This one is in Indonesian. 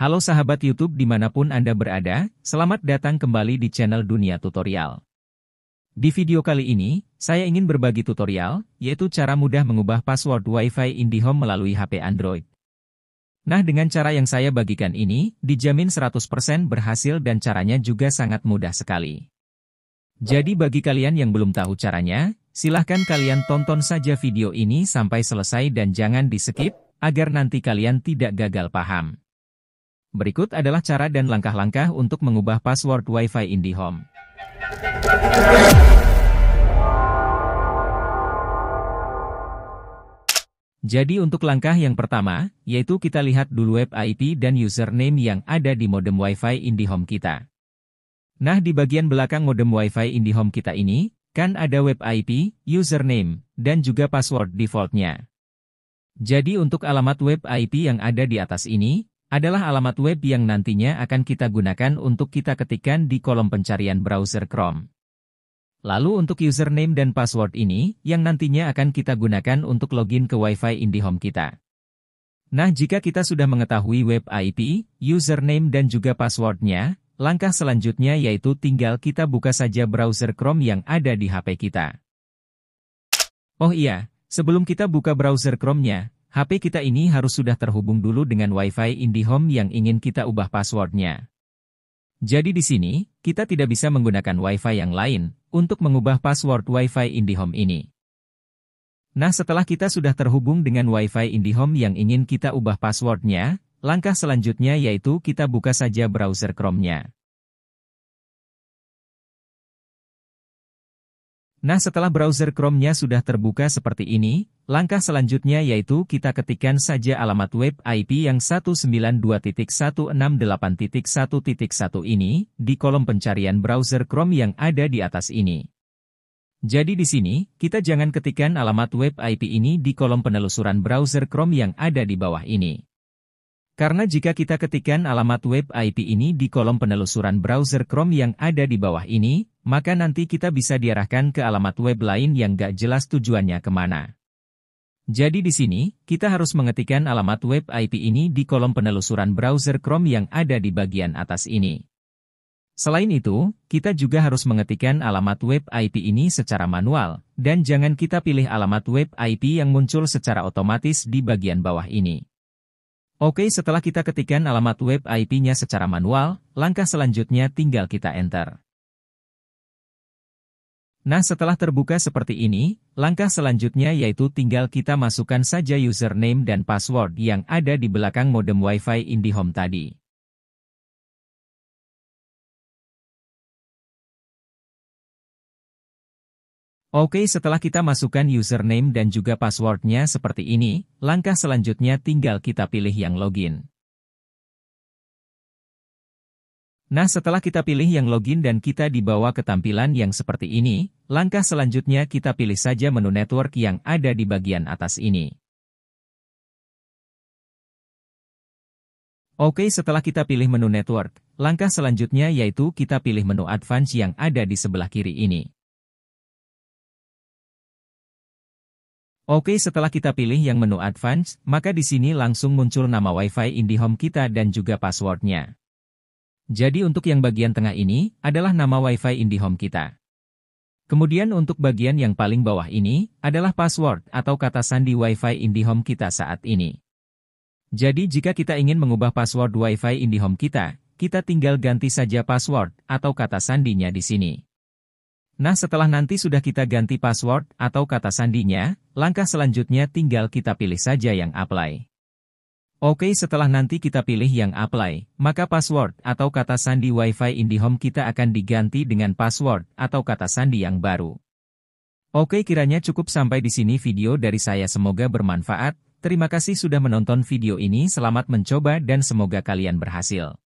Halo sahabat YouTube dimanapun Anda berada, selamat datang kembali di channel Dunia Tutorial. Di video kali ini, saya ingin berbagi tutorial, yaitu cara mudah mengubah password Wi-Fi IndiHome melalui HP Android. Nah dengan cara yang saya bagikan ini, dijamin 100% berhasil dan caranya juga sangat mudah sekali. Jadi bagi kalian yang belum tahu caranya, silahkan kalian tonton saja video ini sampai selesai dan jangan di skip, agar nanti kalian tidak gagal paham. Berikut adalah cara dan langkah-langkah untuk mengubah password Wi-Fi IndiHome. Jadi untuk langkah yang pertama, yaitu kita lihat dulu web IP dan username yang ada di modem Wi-Fi IndiHome kita. Nah di bagian belakang modem Wi-Fi IndiHome kita ini, kan ada web IP, username, dan juga password defaultnya. Jadi untuk alamat web IP yang ada di atas ini, adalah alamat web yang nantinya akan kita gunakan untuk kita ketikkan di kolom pencarian browser Chrome. Lalu untuk username dan password ini, yang nantinya akan kita gunakan untuk login ke Wi-Fi IndiHome kita. Nah jika kita sudah mengetahui web IP, username dan juga passwordnya, langkah selanjutnya yaitu tinggal kita buka saja browser Chrome yang ada di HP kita. Oh iya, sebelum kita buka browser Chrome-nya, HP kita ini harus sudah terhubung dulu dengan Wi-Fi IndiHome yang ingin kita ubah passwordnya. Jadi di sini, kita tidak bisa menggunakan Wi-Fi yang lain untuk mengubah password Wi-Fi IndiHome ini. Nah setelah kita sudah terhubung dengan Wi-Fi IndiHome yang ingin kita ubah passwordnya, langkah selanjutnya yaitu kita buka saja browser Chrome-nya. Nah setelah browser Chrome-nya sudah terbuka seperti ini, langkah selanjutnya yaitu kita ketikkan saja alamat web IP yang 192.168.1.1 ini, di kolom pencarian browser Chrome yang ada di atas ini. Jadi di sini, kita jangan ketikkan alamat web IP ini di kolom penelusuran browser Chrome yang ada di bawah ini. Karena jika kita ketikkan alamat web IP ini di kolom penelusuran browser Chrome yang ada di bawah ini, maka nanti kita bisa diarahkan ke alamat web lain yang gak jelas tujuannya kemana. Jadi di sini, kita harus mengetikkan alamat web IP ini di kolom penelusuran browser Chrome yang ada di bagian atas ini. Selain itu, kita juga harus mengetikkan alamat web IP ini secara manual, dan jangan kita pilih alamat web IP yang muncul secara otomatis di bagian bawah ini. Oke setelah kita ketikkan alamat web IP-nya secara manual, langkah selanjutnya tinggal kita enter. Nah setelah terbuka seperti ini, langkah selanjutnya yaitu tinggal kita masukkan saja username dan password yang ada di belakang modem WiFi IndiHome tadi. Oke setelah kita masukkan username dan juga passwordnya seperti ini, langkah selanjutnya tinggal kita pilih yang login. Nah setelah kita pilih yang login dan kita dibawa ke tampilan yang seperti ini, langkah selanjutnya kita pilih saja menu network yang ada di bagian atas ini. Oke setelah kita pilih menu network, langkah selanjutnya yaitu kita pilih menu advance yang ada di sebelah kiri ini. Oke setelah kita pilih yang menu advance, maka di sini langsung muncul nama wifi IndiHome kita dan juga passwordnya. Jadi untuk yang bagian tengah ini adalah nama WiFi IndiHome kita. Kemudian untuk bagian yang paling bawah ini adalah password atau kata sandi WiFi IndiHome kita saat ini. Jadi jika kita ingin mengubah password WiFi IndiHome kita, kita tinggal ganti saja password atau kata sandinya di sini. Nah setelah nanti sudah kita ganti password atau kata sandinya, langkah selanjutnya tinggal kita pilih saja yang apply. Oke setelah nanti kita pilih yang apply, maka password atau kata sandi wifi IndiHome kita akan diganti dengan password atau kata sandi yang baru. Oke kiranya cukup sampai di sini video dari saya semoga bermanfaat, terima kasih sudah menonton video ini selamat mencoba dan semoga kalian berhasil.